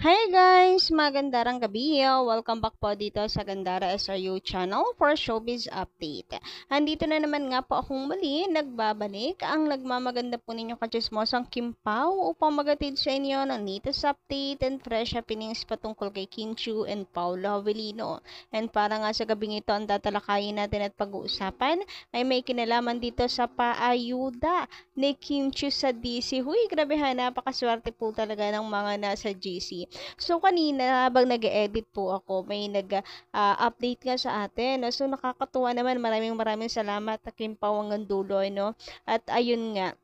Hi guys! Magandarang gabi! Welcome back po dito sa Gandara SRU channel for showbiz update. Andito na naman nga po akong muli, nagbabalik ang nagmamaganda po ninyo kachismosang Kim Pao upang magatid sa inyo ng latest update and fresh happenings patungkol kay Kim Chu and Paolo Avellino. And para nga sa gabing ito ang tatalakayin natin at pag-uusapan ay may kinalaman dito sa paayuda ni Kim Chu sa DC. Huy, grabe ha, napakaswerte po talaga ng mga nasa GC. So, kanina, habang nag edit po ako, may nag-update ah, uh, nga sa atin. So, nakakatuwa naman. Maraming maraming salamat, Kim Pawangan Duloy, no? At ayun nga,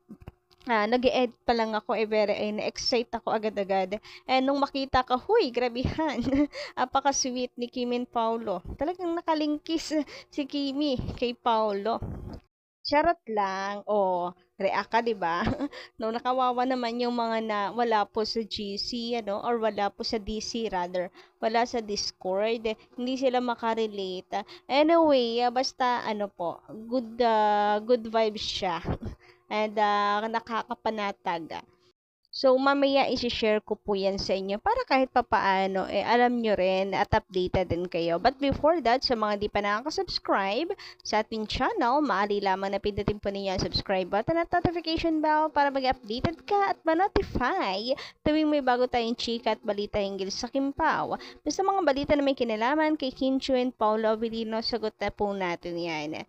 Ah, nag-edit pa lang ako, eh, very, eh, excite ako agad-agad. And nung makita ka, huy, grabihan. Apaka-sweet ni Kimin Paulo. Talagang nakalingkis si Kimi kay Paulo. Charot lang. O, react ka, di ba? no, nakawawa naman yung mga na wala po sa GC, ano, or wala po sa DC, rather. Wala sa Discord. Hindi sila makarelate. Anyway, ah, basta, ano po, good, uh, good vibes siya. And, uh, nakakapanatag. So, mamaya isi-share ko po yan sa inyo para kahit papaano, eh, alam nyo rin at updated din kayo. But before that, sa mga di pa nakakasubscribe sa ating channel, maaari lamang na pindutin po ninyo ang subscribe button at notification bell para mag-updated ka at ma-notify tuwing may bago tayong chika at balita hinggil sa Kimpaw. Basta mga balita na may kinalaman kay Kim Chu and Paolo Avellino, sagot na po natin yan.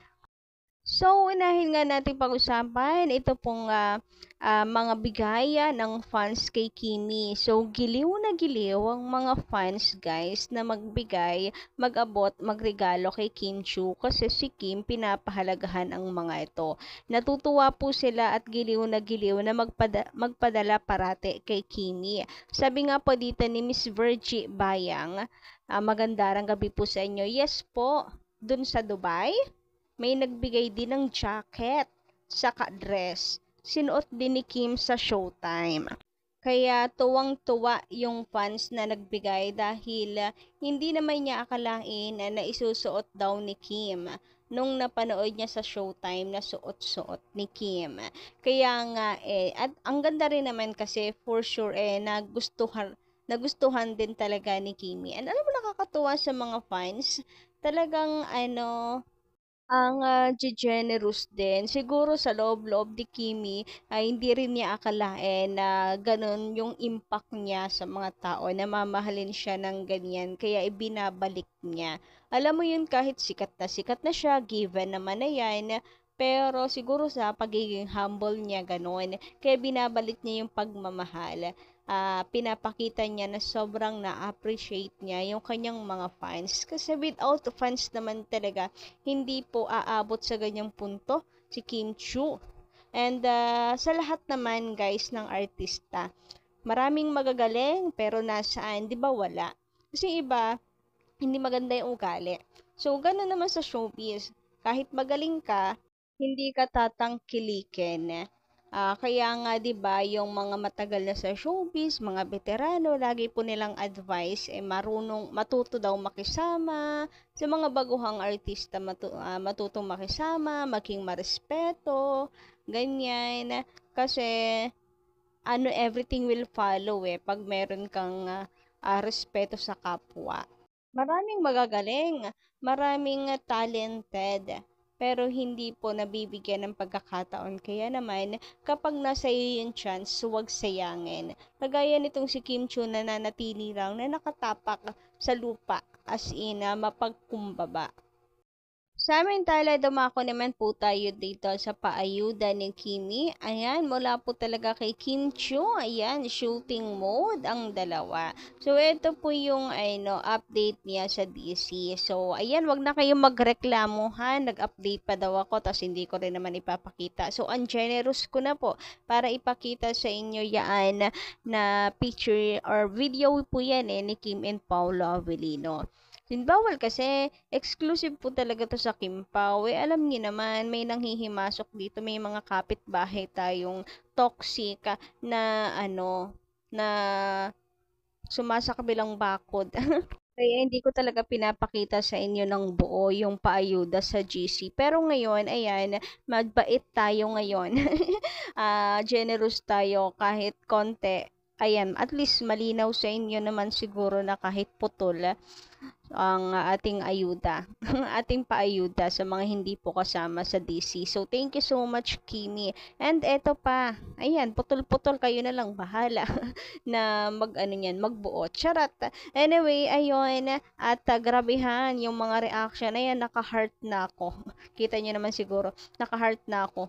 So, unahin nga natin pag-usapan ito pong uh, uh, mga bigaya ng fans kay Kimi. So, giliw na giliw ang mga fans guys na magbigay, mag-abot, magregalo kay Kim Chu kasi si Kim pinapahalagahan ang mga ito. Natutuwa po sila at giliw na giliw na magpada- magpadala parate kay Kimi. Sabi nga po dito ni Miss Virgie Bayang, uh, ah, magandarang gabi po sa inyo. Yes po, dun sa Dubai. May nagbigay din ng jacket, saka dress. Sinuot din ni Kim sa showtime. Kaya tuwang-tuwa yung fans na nagbigay dahil uh, hindi naman niya akalain uh, na isusuot daw ni Kim nung napanood niya sa Showtime na suot-suot ni Kim. Kaya nga eh, at ang ganda rin naman kasi for sure eh nagustuhan nagustuhan din talaga ni Kimi. And alam mo nakakatuwa sa mga fans, talagang ano, ang uh, ah, generous din. Siguro sa loob-loob ni Kimi ay hindi rin niya akalain na ganun yung impact niya sa mga tao, na mamahalin siya ng ganyan, kaya ibinabalik niya. Alam mo yun, kahit sikat na sikat na siya, given naman na yan, pero siguro sa pagiging humble niya, ganun. Kaya binabalik niya yung pagmamahal uh, pinapakita niya na sobrang na-appreciate niya yung kanyang mga fans. Kasi without fans naman talaga, hindi po aabot sa ganyang punto si Kim Chu. And uh, sa lahat naman guys ng artista, maraming magagaling pero nasaan, di ba wala? Kasi iba, hindi maganda yung ugali. So, gano'n naman sa showbiz. Kahit magaling ka, hindi ka tatangkilikin. Uh, kaya nga 'di ba yung mga matagal na sa showbiz, mga veterano, lagi po nilang advice eh marunong matuto daw makisama sa mga baguhang artista matu, uh, matutong makisama, maging marespeto, ganyan kasi ano everything will follow eh pag meron kang uh, uh, respeto sa kapwa. Maraming magagaling, maraming talented pero hindi po nabibigyan ng pagkakataon. Kaya naman, kapag nasa iyo yung chance, huwag sayangin. Kagaya nitong si Kim Chu na nanatili lang na nakatapak sa lupa as in mapagkumbaba. Sa aming tala, dumako naman po tayo dito sa paayuda ni Kimi. Ayan, mula po talaga kay Kim Chu. Ayan, shooting mode ang dalawa. So, ito po yung ano, update niya sa DC. So, ayan, wag na kayong magreklamo ha. Nag-update pa daw ako, tapos hindi ko rin naman ipapakita. So, ang generous ko na po para ipakita sa inyo yan na picture or video po yan eh, ni Kim and Paolo Avellino. Sinbawal kasi, exclusive po talaga to sa Kimpaw. Eh, alam niyo naman, may nanghihimasok dito, may mga kapitbahay tayong toxic na ano, na sumasakabilang bakod. Kaya hindi ko talaga pinapakita sa inyo ng buo yung paayuda sa GC. Pero ngayon, ayan, magbait tayo ngayon. uh, generous tayo kahit konti ayan, at least malinaw sa inyo naman siguro na kahit putol ang ating ayuda, ang ating paayuda sa mga hindi po kasama sa DC. So, thank you so much, Kimi. And eto pa, ayan, putol-putol kayo na lang bahala na mag-ano niyan, magbuo. Charat! Anyway, ayun, at uh, grabehan yung mga reaction. Ayan, naka-heart na ako. Kita niyo naman siguro, naka-heart na ako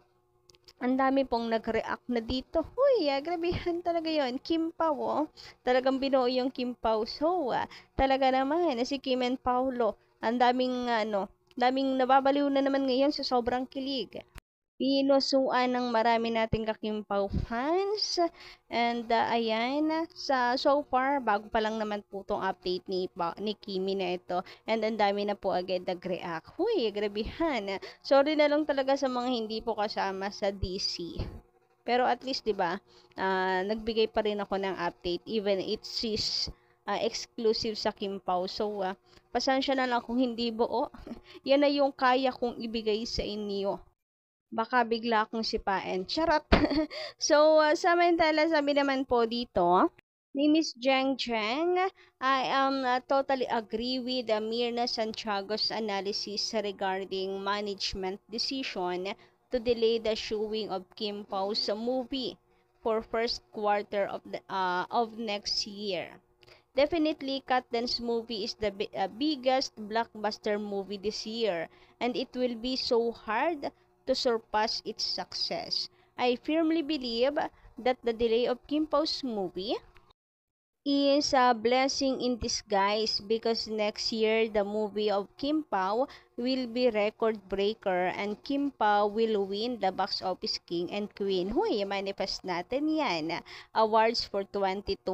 ang dami pong nag-react na dito. Huy, ah, grabehan talaga yon Kim Pao, oh. Talagang binuo yung Kim Pao. So, ah, talaga naman, na si Kim and Paolo. Ang daming, ano, daming nababaliw na naman ngayon sa sobrang kilig pinusuan ng marami nating kakimpaw fans. And uh, ayan, sa, so far, bago pa lang naman po itong update ni, ni Kimi na ito. And ang dami na po agad nag-react. Huy, grabihan. Sorry na lang talaga sa mga hindi po kasama sa DC. Pero at least, di ba, uh, nagbigay pa rin ako ng update. Even it's is uh, ah, exclusive sa Kimpaw. So, uh, pasensya na lang kung hindi buo. Yan na yung kaya kong ibigay sa inyo baka bigla akong sipain. Charot! so, uh, samantala sabi naman po dito, ni Miss Jeng Cheng, I am uh, totally agree with uh, Mirna Santiago's analysis regarding management decision to delay the showing of Kim Pao's movie for first quarter of the uh, of next year. Definitely, Cat Dance movie is the uh, biggest blockbuster movie this year, and it will be so hard to surpass its success. I firmly believe that the delay of Kim Po's movie is a blessing in disguise because next year the movie of Kim Pao will be record breaker and Kim Pao will win the box office king and queen. Huy, manifest natin yan. Awards for 2025.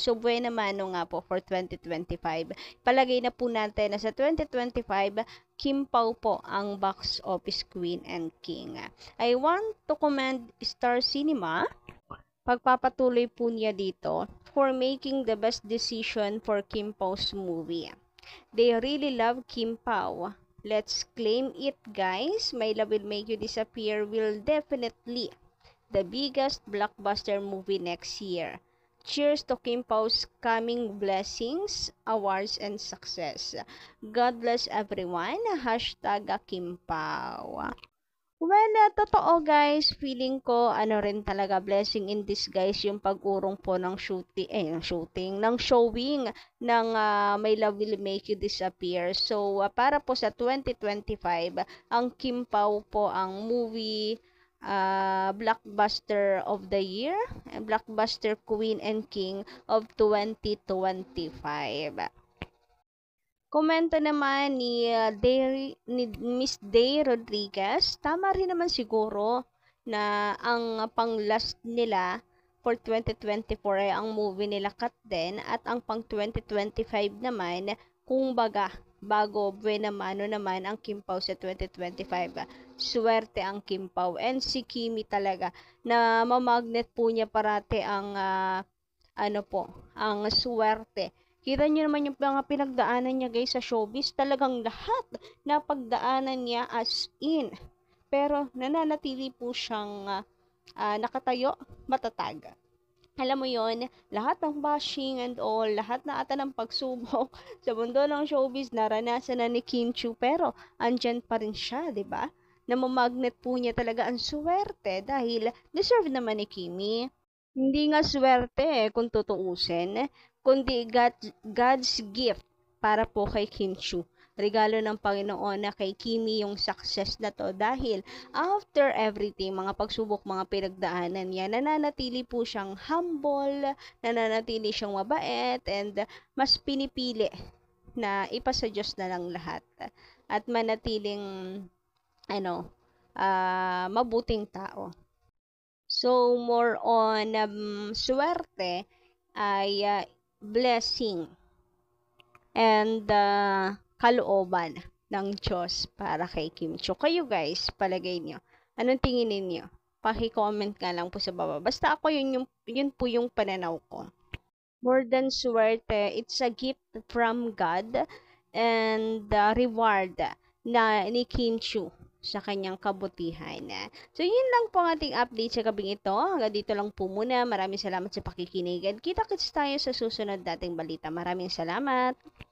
So, buhay naman nga po for 2025. Palagay na po natin na sa 2025 Kim Pao po ang box office queen and king. I want to commend Star Cinema. Pagpapatuloy po niya dito for making the best decision for Kim Pao's movie. They really love Kim Pao. Let's claim it guys. My Love Will Make You Disappear will definitely the biggest blockbuster movie next year. Cheers to Kim Pao's coming blessings, awards, and success. God bless everyone. Hashtag Kim Pao. Well, uh, totoo guys, feeling ko ano rin talaga blessing in this guys yung pag-urong po ng shooting, eh, ng shooting, ng showing ng uh, My Love Will Make You Disappear. So, uh, para po sa 2025, ang Kim Pao po ang movie uh, Blockbuster of the Year and Blockbuster Queen and King of 2025. Komento naman ni, uh, Miss Day Rodriguez, tama rin naman siguro na ang pang-last nila for 2024 ay ang movie nila Cut Then at ang pang 2025 naman kung baga bago Buena Mano naman ang Kim Pao sa 2025. Ah. Swerte ang Kim Pao and si Kimi talaga na mamagnet po niya parate ang uh, ano po, ang swerte. Kita niyo naman yung mga pinagdaanan niya guys sa showbiz, talagang lahat na pagdaanan niya as in. Pero nananatili po siyang uh, uh, nakatayo, matataga alam mo yon lahat ng bashing and all, lahat na ata ng pagsubok sa mundo ng showbiz naranasan na ni Kim Chu pero andyan pa rin siya, 'di ba? Namamagnet po niya talaga ang swerte dahil deserve naman ni Kimi. Hindi nga swerte eh, kung tutuusin, kundi God, God's gift para po kay Kim Chu regalo ng Panginoon na kay Kimi yung success na to dahil after everything, mga pagsubok, mga pinagdaanan niya, nananatili po siyang humble, nananatili siyang mabait, and mas pinipili na ipasa Diyos na lang lahat at manatiling ano uh, mabuting tao. So more on um, swerte ay uh, blessing and uh, kalooban ng Diyos para kay Kim Cho. Kayo guys, palagay niyo. Anong tingin niyo? Paki-comment nga lang po sa baba. Basta ako yun, yung, yun po yung pananaw ko. More than swerte, it's a gift from God and the reward na ni Kim Chu sa kanyang kabutihan. So, yun lang po ang ating update sa gabing ito. Hanggang dito lang po muna. Maraming salamat sa pakikinig. At kita-kits tayo sa susunod dating balita. Maraming salamat!